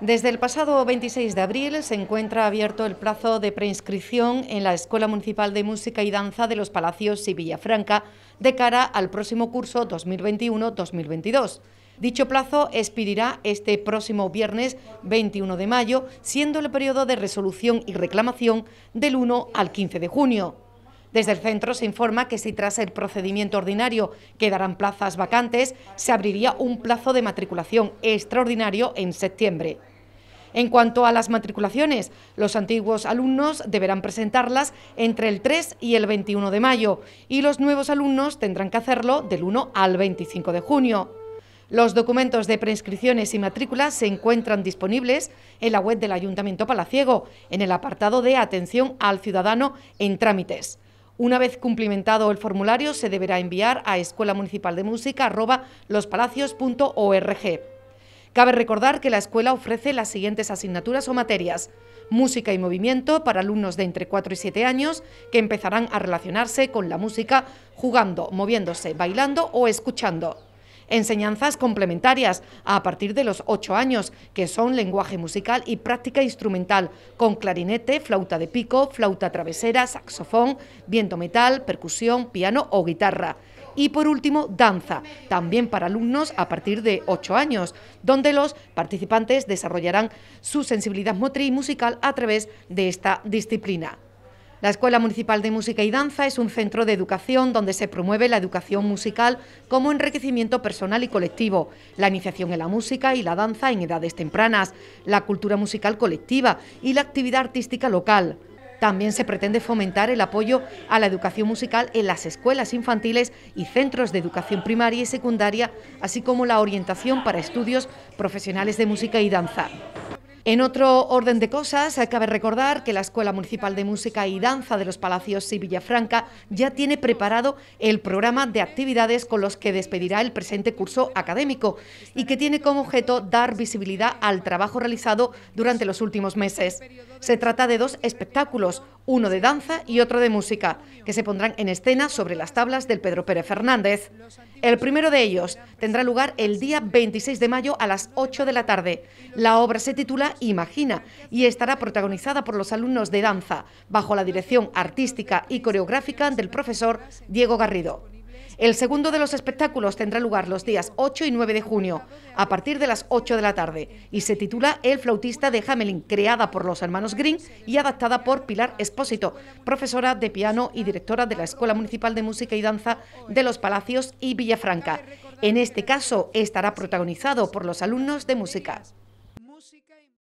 Desde el pasado 26 de abril se encuentra abierto el plazo de preinscripción en la Escuela Municipal de Música y Danza de los Palacios y Villafranca de cara al próximo curso 2021-2022. Dicho plazo expirará este próximo viernes 21 de mayo, siendo el periodo de resolución y reclamación del 1 al 15 de junio. Desde el centro se informa que si tras el procedimiento ordinario quedarán plazas vacantes, se abriría un plazo de matriculación extraordinario en septiembre. En cuanto a las matriculaciones, los antiguos alumnos deberán presentarlas entre el 3 y el 21 de mayo y los nuevos alumnos tendrán que hacerlo del 1 al 25 de junio. Los documentos de preinscripciones y matrículas se encuentran disponibles en la web del Ayuntamiento Palaciego, en el apartado de Atención al Ciudadano en Trámites. Una vez cumplimentado el formulario, se deberá enviar a escuela municipal de música lospalacios.org. Cabe recordar que la escuela ofrece las siguientes asignaturas o materias. Música y movimiento para alumnos de entre 4 y 7 años que empezarán a relacionarse con la música jugando, moviéndose, bailando o escuchando enseñanzas complementarias a partir de los ocho años, que son lenguaje musical y práctica instrumental, con clarinete, flauta de pico, flauta travesera, saxofón, viento metal, percusión, piano o guitarra. Y por último, danza, también para alumnos a partir de 8 años, donde los participantes desarrollarán su sensibilidad motriz y musical a través de esta disciplina. La Escuela Municipal de Música y Danza es un centro de educación donde se promueve la educación musical como enriquecimiento personal y colectivo, la iniciación en la música y la danza en edades tempranas, la cultura musical colectiva y la actividad artística local. También se pretende fomentar el apoyo a la educación musical en las escuelas infantiles y centros de educación primaria y secundaria, así como la orientación para estudios profesionales de música y danza. En otro orden de cosas, cabe recordar que la Escuela Municipal de Música y Danza de los Palacios y Villafranca ya tiene preparado el programa de actividades con los que despedirá el presente curso académico y que tiene como objeto dar visibilidad al trabajo realizado durante los últimos meses. Se trata de dos espectáculos, uno de danza y otro de música, que se pondrán en escena sobre las tablas del Pedro Pérez Fernández. El primero de ellos tendrá lugar el día 26 de mayo a las 8 de la tarde. La obra se titula Imagina y estará protagonizada por los alumnos de danza, bajo la dirección artística y coreográfica del profesor Diego Garrido. El segundo de los espectáculos tendrá lugar los días 8 y 9 de junio, a partir de las 8 de la tarde, y se titula El flautista de Hamelin, creada por los hermanos Green y adaptada por Pilar Espósito, profesora de piano y directora de la Escuela Municipal de Música y Danza de Los Palacios y Villafranca. En este caso, estará protagonizado por los alumnos de música.